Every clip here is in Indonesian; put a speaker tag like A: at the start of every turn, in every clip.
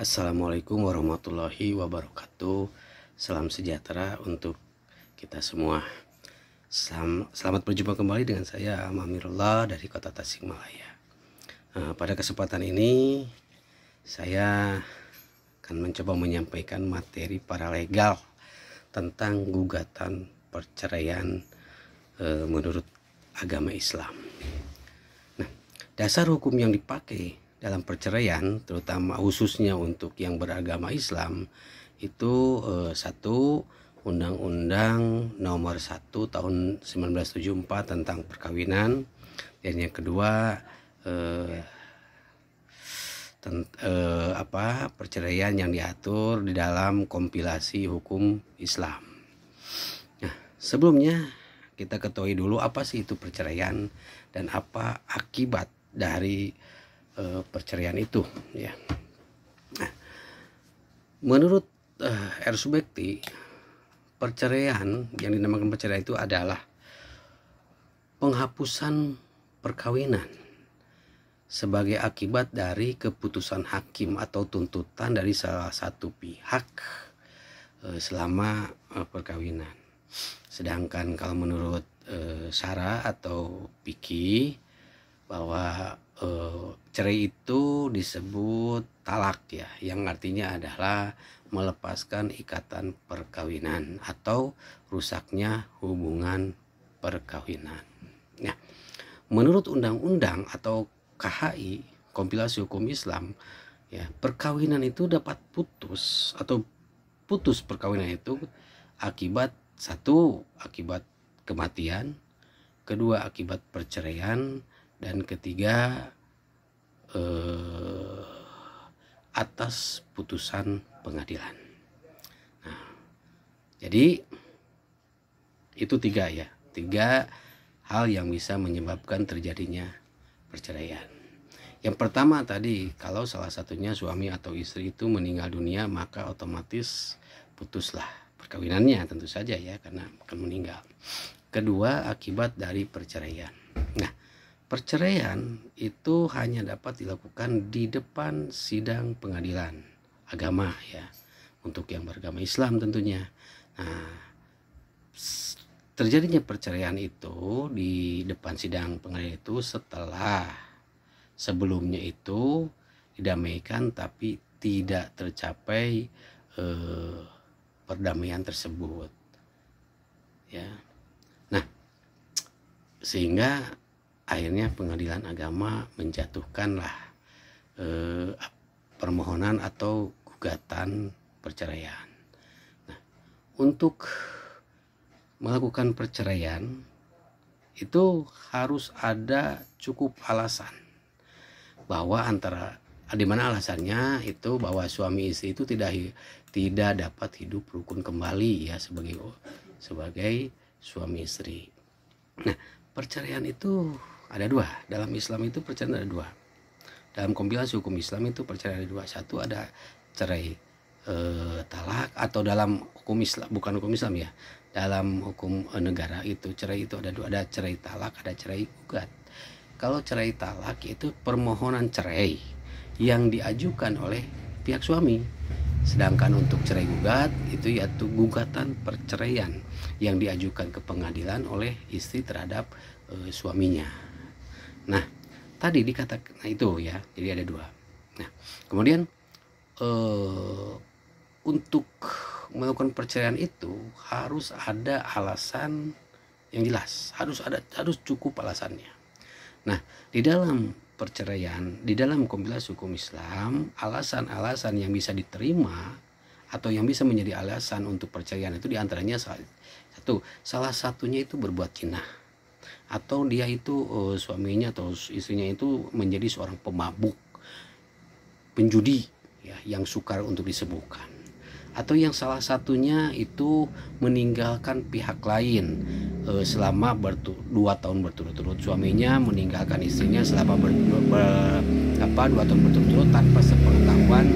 A: Assalamualaikum warahmatullahi wabarakatuh. Salam sejahtera untuk kita semua. Selam, selamat berjumpa kembali dengan saya Amamirullah dari kota Tasikmalaya. Nah, pada kesempatan ini saya akan mencoba menyampaikan materi paralegal tentang gugatan perceraian e, menurut agama Islam. Nah, dasar hukum yang dipakai dalam perceraian, terutama khususnya untuk yang beragama Islam, itu eh, satu Undang-Undang Nomor satu Tahun 1974 tentang perkawinan, dan yang kedua eh, tent, eh, apa perceraian yang diatur di dalam kompilasi hukum Islam. Nah, sebelumnya kita ketahui dulu apa sih itu perceraian dan apa akibat dari uh, perceraian itu ya nah, menurut uh, eh, R Subekti perceraian yang dinamakan perceraian itu adalah penghapusan perkawinan sebagai akibat dari keputusan hakim atau tuntutan dari salah satu pihak eh, selama perkawinan. Sedangkan kalau menurut Sarah atau Piki bahwa Cerai itu disebut talak ya, yang artinya adalah melepaskan ikatan perkawinan atau rusaknya hubungan perkawinan. Nah, menurut undang-undang atau KHI, kompilasi hukum Islam, ya, perkawinan itu dapat putus atau putus perkawinan itu akibat satu akibat kematian, kedua akibat perceraian dan ketiga eh, atas putusan pengadilan. Nah, jadi itu tiga ya, tiga hal yang bisa menyebabkan terjadinya perceraian. Yang pertama tadi, kalau salah satunya suami atau istri itu meninggal dunia, maka otomatis putuslah perkawinannya tentu saja ya karena akan meninggal. Kedua, akibat dari perceraian. Nah, Perceraian itu hanya dapat dilakukan di depan sidang pengadilan agama ya. Untuk yang beragama Islam tentunya. Nah, terjadinya perceraian itu di depan sidang pengadilan itu setelah sebelumnya itu didamaikan tapi tidak tercapai eh, perdamaian tersebut. Ya. Nah, sehingga akhirnya pengadilan agama menjatuhkanlah eh, permohonan atau gugatan perceraian. Nah, untuk melakukan perceraian itu harus ada cukup alasan bahwa antara di mana alasannya itu bahwa suami istri itu tidak tidak dapat hidup rukun kembali ya sebagai sebagai suami istri. Nah, perceraian itu ada dua dalam Islam itu perceraian ada dua dalam kompilasi hukum Islam itu perceraian ada dua satu ada cerai e, talak atau dalam hukum Islam bukan hukum Islam ya dalam hukum eh, negara itu cerai itu ada dua ada cerai talak ada cerai gugat kalau cerai talak itu permohonan cerai yang diajukan oleh pihak suami sedangkan untuk cerai gugat itu yaitu gugatan perceraian yang diajukan ke pengadilan oleh istri terhadap e, suaminya Nah, tadi dikatakan nah itu ya, jadi ada dua. Nah, kemudian eh, untuk melakukan perceraian itu harus ada alasan yang jelas, harus ada harus cukup alasannya. Nah, di dalam perceraian, di dalam kompilasi hukum Islam, alasan-alasan yang bisa diterima atau yang bisa menjadi alasan untuk perceraian itu diantaranya satu, salah satunya itu berbuat cinah atau dia itu uh, suaminya atau istrinya itu menjadi seorang pemabuk penjudi ya yang sukar untuk disembuhkan atau yang salah satunya itu meninggalkan pihak lain uh, selama bertu, dua tahun berturut-turut suaminya meninggalkan istrinya selama ber, ber, apa, dua tahun berturut-turut tanpa sepengetahuan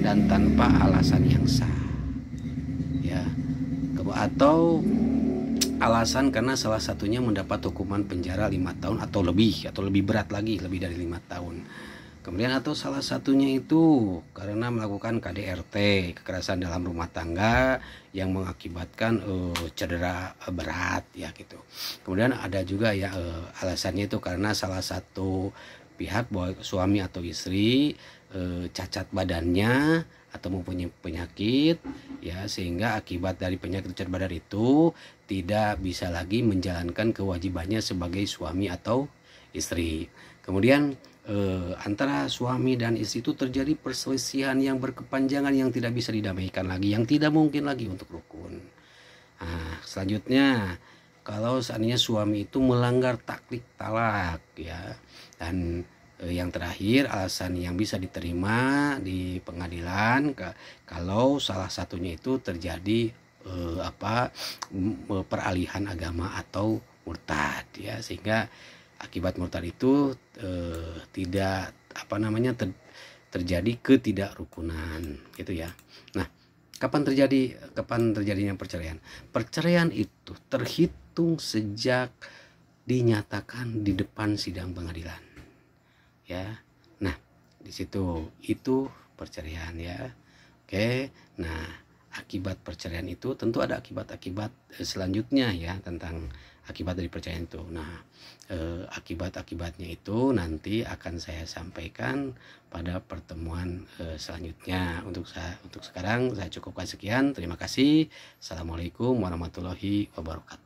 A: dan tanpa alasan yang sah ya atau alasan karena salah satunya mendapat hukuman penjara lima tahun atau lebih atau lebih berat lagi lebih dari lima tahun kemudian atau salah satunya itu karena melakukan KDRT kekerasan dalam rumah tangga yang mengakibatkan uh, cedera berat ya gitu kemudian ada juga ya uh, alasannya itu karena salah satu pihak bahwa suami atau istri uh, cacat badannya atau mempunyai penyakit ya sehingga akibat dari penyakit cacat badan itu tidak bisa lagi menjalankan kewajibannya sebagai suami atau istri. Kemudian eh, antara suami dan istri itu terjadi perselisihan yang berkepanjangan yang tidak bisa didamaikan lagi, yang tidak mungkin lagi untuk rukun. Nah, selanjutnya kalau seandainya suami itu melanggar taklik talak ya dan eh, yang terakhir alasan yang bisa diterima di pengadilan kalau salah satunya itu terjadi eh, apa eh, peralihan agama atau murtad ya sehingga akibat murtad itu eh, tidak apa namanya ter, terjadi ketidakrukunan gitu ya. Nah, kapan terjadi kapan terjadinya perceraian? Perceraian itu terhitung sejak dinyatakan di depan sidang pengadilan. Ya. Nah, di situ itu perceraian ya. Oke. Nah, akibat perceraian itu tentu ada akibat-akibat eh, selanjutnya ya tentang akibat dari perceraian itu. Nah, eh, akibat-akibatnya itu nanti akan saya sampaikan pada pertemuan eh, selanjutnya. Untuk saya untuk sekarang saya cukupkan sekian. Terima kasih. Assalamualaikum warahmatullahi wabarakatuh.